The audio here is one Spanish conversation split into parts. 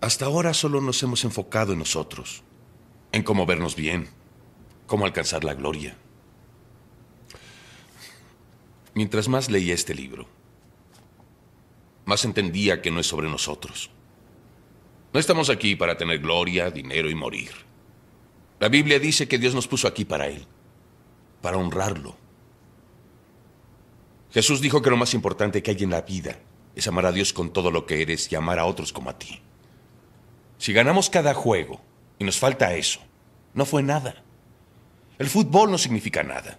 Hasta ahora solo nos hemos enfocado en nosotros, en cómo vernos bien, cómo alcanzar la gloria. Mientras más leía este libro, más entendía que no es sobre nosotros. No estamos aquí para tener gloria, dinero y morir. La Biblia dice que Dios nos puso aquí para Él, para honrarlo. Jesús dijo que lo más importante que hay en la vida es amar a Dios con todo lo que eres y amar a otros como a ti. Si ganamos cada juego y nos falta eso, no fue nada. El fútbol no significa nada.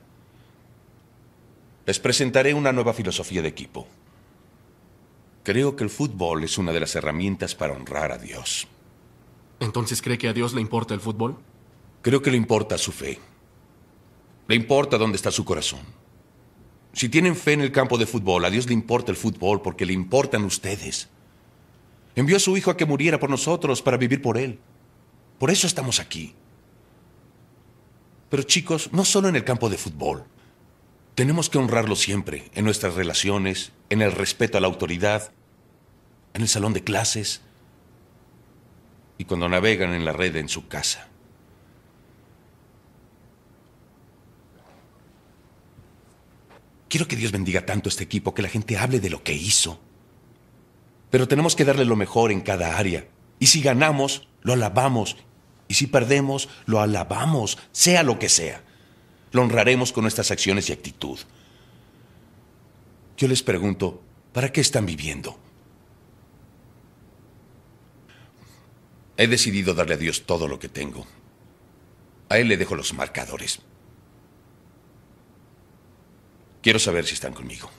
Les presentaré una nueva filosofía de equipo. Creo que el fútbol es una de las herramientas para honrar a Dios. ¿Entonces cree que a Dios le importa el fútbol? Creo que le importa su fe. Le importa dónde está su corazón. Si tienen fe en el campo de fútbol, a Dios le importa el fútbol porque le importan ustedes. Envió a su Hijo a que muriera por nosotros para vivir por Él. Por eso estamos aquí. Pero chicos, no solo en el campo de fútbol. Tenemos que honrarlo siempre, en nuestras relaciones, en el respeto a la autoridad, en el salón de clases y cuando navegan en la red en su casa. Quiero que Dios bendiga tanto este equipo que la gente hable de lo que hizo pero tenemos que darle lo mejor en cada área. Y si ganamos, lo alabamos. Y si perdemos, lo alabamos, sea lo que sea. Lo honraremos con nuestras acciones y actitud. Yo les pregunto, ¿para qué están viviendo? He decidido darle a Dios todo lo que tengo. A Él le dejo los marcadores. Quiero saber si están conmigo.